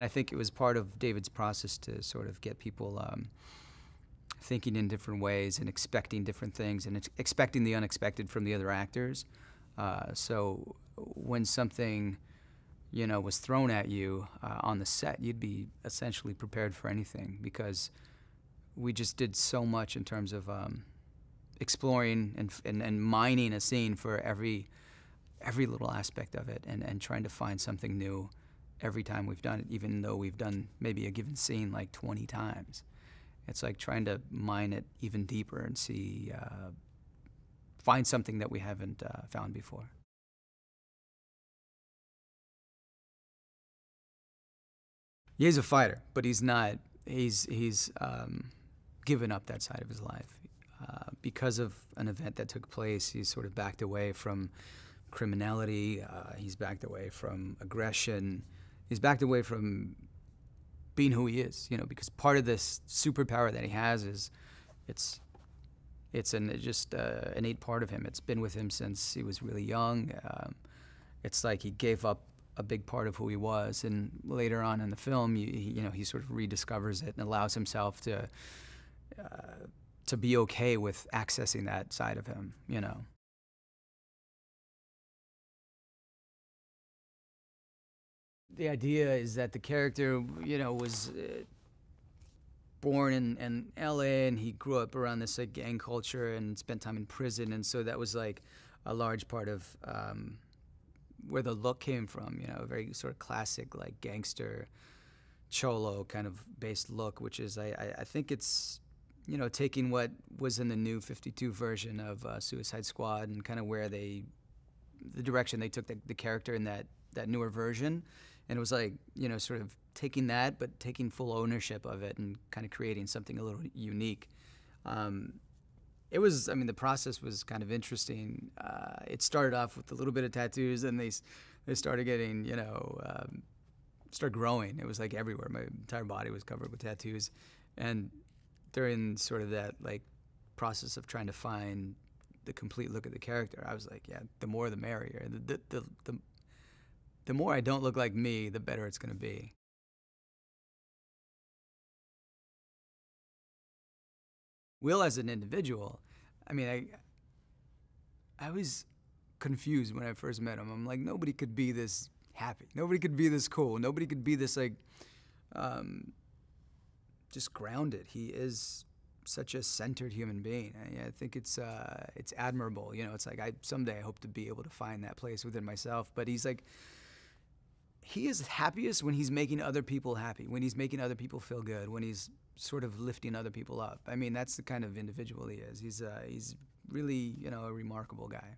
I think it was part of David's process to sort of get people um, thinking in different ways and expecting different things and ex expecting the unexpected from the other actors. Uh, so when something, you know, was thrown at you uh, on the set, you'd be essentially prepared for anything because we just did so much in terms of um, exploring and, and, and mining a scene for every every little aspect of it and, and trying to find something new every time we've done it, even though we've done maybe a given scene like 20 times. It's like trying to mine it even deeper and see, uh, find something that we haven't uh, found before. Yeah, he's a fighter, but he's not. He's he's um, given up that side of his life uh, because of an event that took place. He's sort of backed away from criminality. Uh, he's backed away from aggression he's backed away from being who he is, you know, because part of this superpower that he has is it's it's an it's just uh, innate part of him. It's been with him since he was really young. Um, it's like he gave up a big part of who he was, and later on in the film, you, you know, he sort of rediscovers it and allows himself to uh, to be okay with accessing that side of him, you know. the idea is that the character, you know, was uh, born in, in LA and he grew up around this like, gang culture and spent time in prison. And so that was like a large part of um, where the look came from, you know, a very sort of classic like gangster cholo kind of based look, which is, I, I, I think it's, you know, taking what was in the new 52 version of uh, Suicide Squad and kind of where they, the direction they took the, the character in that, that newer version and it was like you know sort of taking that but taking full ownership of it and kind of creating something a little unique um, it was i mean the process was kind of interesting uh, it started off with a little bit of tattoos and they they started getting you know um, started growing it was like everywhere my entire body was covered with tattoos and during sort of that like process of trying to find the complete look of the character i was like yeah the more the merrier the, the, the, the the more I don't look like me, the better it's going to be. Will as an individual, I mean, I, I was confused when I first met him. I'm like, nobody could be this happy. Nobody could be this cool. Nobody could be this like, um, just grounded. He is such a centered human being. I, I think it's uh, it's admirable. You know, it's like I someday I hope to be able to find that place within myself. But he's like he is happiest when he's making other people happy, when he's making other people feel good, when he's sort of lifting other people up. I mean, that's the kind of individual he is. He's uh, he's really you know a remarkable guy.